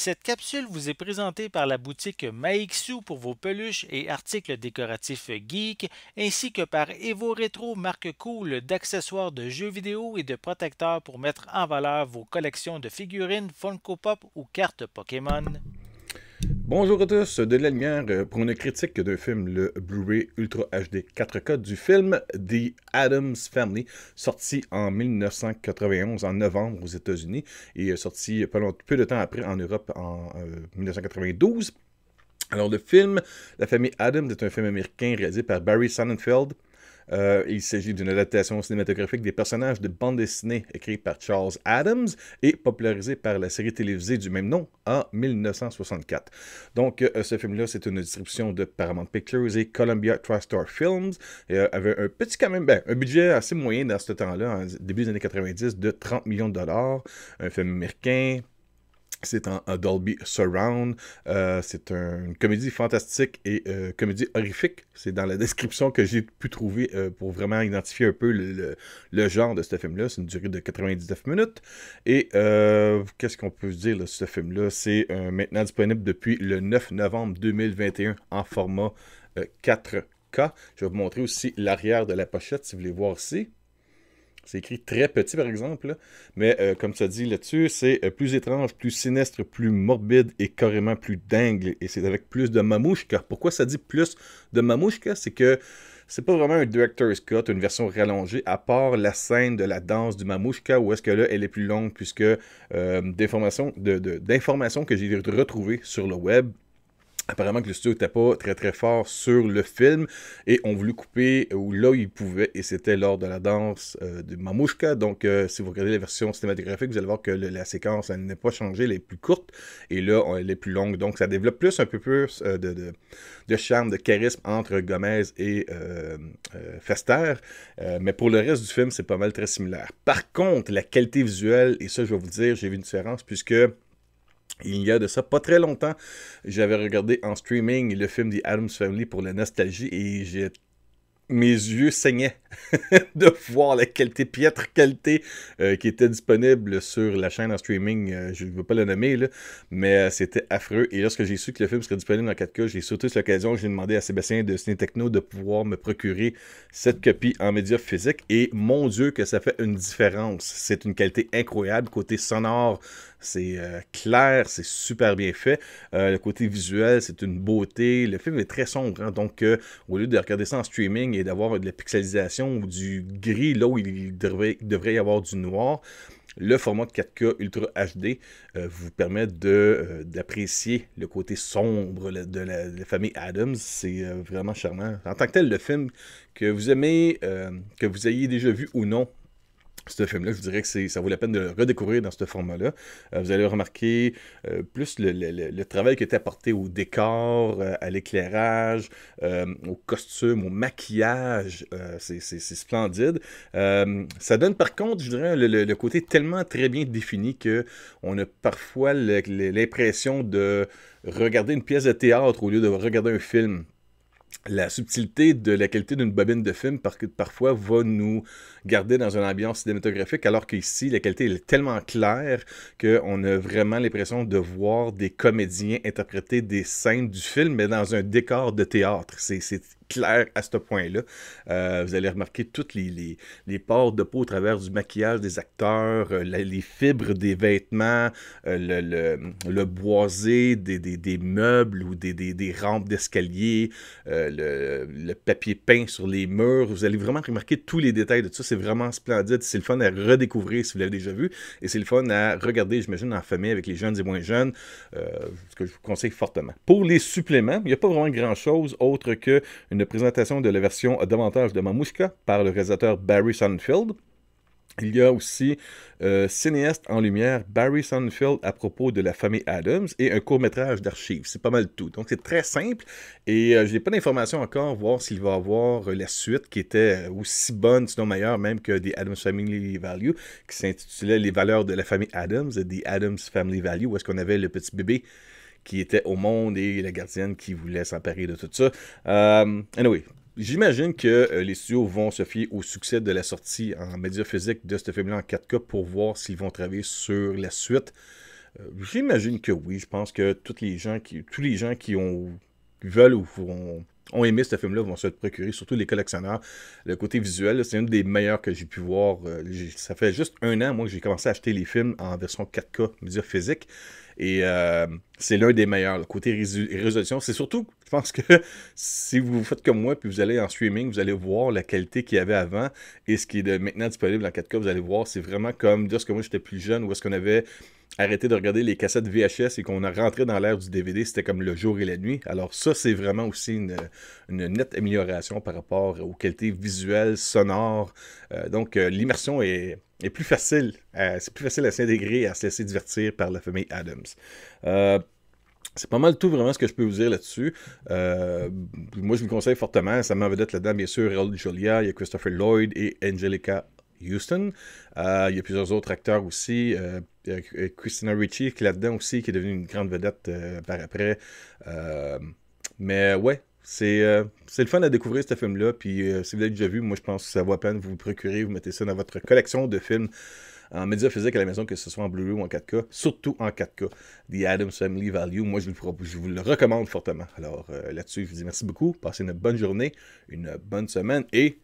Cette capsule vous est présentée par la boutique Maixu pour vos peluches et articles décoratifs geek, ainsi que par Evo Retro, marque cool d'accessoires de jeux vidéo et de protecteurs pour mettre en valeur vos collections de figurines Funko Pop ou cartes Pokémon. Bonjour à tous, de la lumière euh, pour une critique d'un film, le Blu-ray Ultra HD 4K du film The Adams Family, sorti en 1991, en novembre aux États-Unis, et euh, sorti euh, peu de temps après en Europe en 1992. Alors le film La famille Adams est un film américain réalisé par Barry Sonnenfeld, euh, il s'agit d'une adaptation cinématographique des personnages de bande dessinée écrite par Charles Adams et popularisée par la série télévisée du même nom en 1964. Donc, euh, ce film-là, c'est une distribution de Paramount Pictures et Columbia TriStar Films. Il euh, avait un petit, quand même, ben, un budget assez moyen dans ce temps-là, début des années 90, de 30 millions de dollars. Un film américain, c'est en Dolby Surround. Euh, c'est une comédie fantastique et euh, comédie horrifique. C'est dans la description que j'ai pu trouver euh, pour vraiment identifier un peu le, genre de ce film-là. C'est une durée de 99 minutes. Et qu'est-ce qu'on peut dire de ce film-là C'est maintenant disponible depuis le 9 novembre 2021 en format 4K. Je vais vous montrer aussi l'arrière de la pochette si vous voulez voir ici. C'est écrit très petit, par exemple. Mais euh, comme ça dit là-dessus, c'est euh, plus étrange, plus sinistre, plus morbide et carrément plus dingue. Et c'est avec plus de mamouchka. Pourquoi ça dit plus de mamouchka C'est que c'est pas vraiment un director's cut, une version rallongée, à part la scène de la danse du mamouchka, où est-ce que là, elle est plus longue, puisque euh, d'informations que j'ai retrouvées sur le web, Apparemment que le studio n'était pas très très fort sur le film et on voulu couper où là il pouvait et c'était lors de la danse euh, de Mamouchka. Donc euh, si vous regardez la version cinématographique, vous allez voir que la séquence n'est pas changée, elle est plus courte et là elle est plus longue. Donc ça développe plus un peu plus euh, de, de, de, charme, de charisme entre Gomez et Fester. mais pour le reste du film, c'est pas mal très similaire. Par contre, la qualité visuelle, et ça je vais vous dire, j'ai vu une différence puisque... Il y a de ça pas très longtemps, j'avais regardé en streaming le film The Adams Family pour la nostalgie et j'ai mes yeux saignaient de voir la qualité, piètre qualité euh, qui était disponible sur la chaîne en streaming. Euh, je ne veux pas le nommer, là, mais euh, c'était affreux. Et lorsque j'ai su que le film serait disponible en 4K, j'ai sauté sur l'occasion. J'ai demandé à Sébastien de Ciné Techno de pouvoir me procurer cette copie en média physique. Et mon Dieu, que ça fait une différence. C'est une qualité incroyable. Côté sonore, c'est euh, clair, c'est super bien fait. Euh, le côté visuel, c'est une beauté. Le film est très sombre. Hein. donc, euh, au lieu de regarder ça en streaming et d'avoir de la pixelisation ou du gris, là où il devrait, y avoir du noir, le format de 4K Ultra HD vous permet d'apprécier le côté sombre de la, famille Adams. C'est vraiment charmant. En tant que tel, le film, que vous aimez, que vous ayez déjà vu ou non, ce film-là, je vous dirais que ça vaut la peine de le redécouvrir dans ce format-là. Euh, vous allez remarquer euh, plus le, travail qui est apporté au décor, euh, à l'éclairage, au costume, au maquillage. c'est splendide. ça donne par contre, je dirais, le, côté tellement très bien défini que on a parfois l'impression de regarder une pièce de théâtre au lieu de regarder un film la subtilité de la qualité d'une bobine de film parfois va nous garder dans une ambiance cinématographique, alors qu'ici, la qualité est tellement claire qu'on a vraiment l'impression de voir des comédiens interpréter des scènes du film, mais dans un décor de théâtre. C'est clair à ce point-là. Euh, vous allez remarquer toutes les, les, de peau au travers du maquillage des acteurs, euh, les fibres des vêtements, euh, le, boisé des, meubles ou des, rampes d'escalier, le, papier peint sur les murs. Vous allez vraiment remarquer tous les détails de tout ça. C'est vraiment splendide. C'est le fun à redécouvrir si vous l'avez déjà vu. Et c'est le fun à regarder, j'imagine, en famille avec les jeunes et moins jeunes, ce que je vous conseille fortement. Pour les suppléments, il n'y a pas vraiment grand-chose autre que une présentation de la version davantage de Mamushka par le réalisateur Barry Sunfield. Il y a aussi euh, Cinéaste en lumière, Barry Sunfield à propos de la famille Adams et un court-métrage d'archives. C'est pas mal tout. Donc c'est très simple et euh, je n'ai pas d'informations encore, voir s'il va avoir euh, la suite qui était aussi bonne, sinon meilleure même que des Adams Family Value, qui s'intitulait Les valeurs de la famille Adams, The Adams Family Value, où est-ce qu'on avait le petit bébé qui était au monde et la gardienne qui voulait s'emparer de tout ça. Euh, anyway, J'imagine que euh, les studios vont se fier au succès de la sortie en média physique de ce film en 4K pour voir s'ils vont travailler sur la suite. Euh, j'imagine que oui. Je pense que les gens qui, tous les gens qui ont, veulent ou vont ont aimé ce film-là vont se le procurer, surtout les collectionneurs. Le côté visuel, c'est une des meilleurs que j'ai pu voir. Euh, ça fait juste un an, moi, que j'ai commencé à acheter les films en version 4K, mesure physique. Et euh, c'est l'un des meilleurs. Le côté résolution, c'est surtout, je pense que si vous faites comme moi, puis vous allez en streaming, vous allez voir la qualité qu'il y avait avant et ce qui est de maintenant disponible en 4K, vous allez voir, c'est vraiment comme de ce que moi j'étais plus jeune, où est-ce qu'on avait arrêter de regarder les cassettes VHS et qu'on a rentré dans l'ère du DVD, c'était comme le jour et la nuit. Alors ça, c'est vraiment aussi une, nette amélioration par rapport aux qualités visuelles, sonores. Euh, donc euh, l'immersion est, plus facile. c'est plus facile à s'intégrer, à se laisser divertir par la famille Adams. Euh, c'est pas mal tout vraiment ce que je peux vous dire là-dessus. moi, je vous conseille fortement. Ça m'en d'être là-dedans, bien sûr, Harold Julia, il y a Christopher Lloyd et Angelica Houston. il y a plusieurs autres acteurs aussi. Euh, Christina Ricci qui est là-dedans aussi, qui est devenue une grande vedette euh, par après. Euh, mais ouais, c'est le fun à découvrir ce film-là. Puis si vous l'avez déjà vu, moi je pense que ça vaut la peine, vous procurer, vous mettez ça dans votre collection de films en médias physiques à la maison, que ce soit en Blu-ray ou en 4K, surtout en 4K. The Adams Family Value, moi je, je vous le recommande fortement. Alors là-dessus, je vous dis merci beaucoup, passez une bonne journée, une bonne semaine et...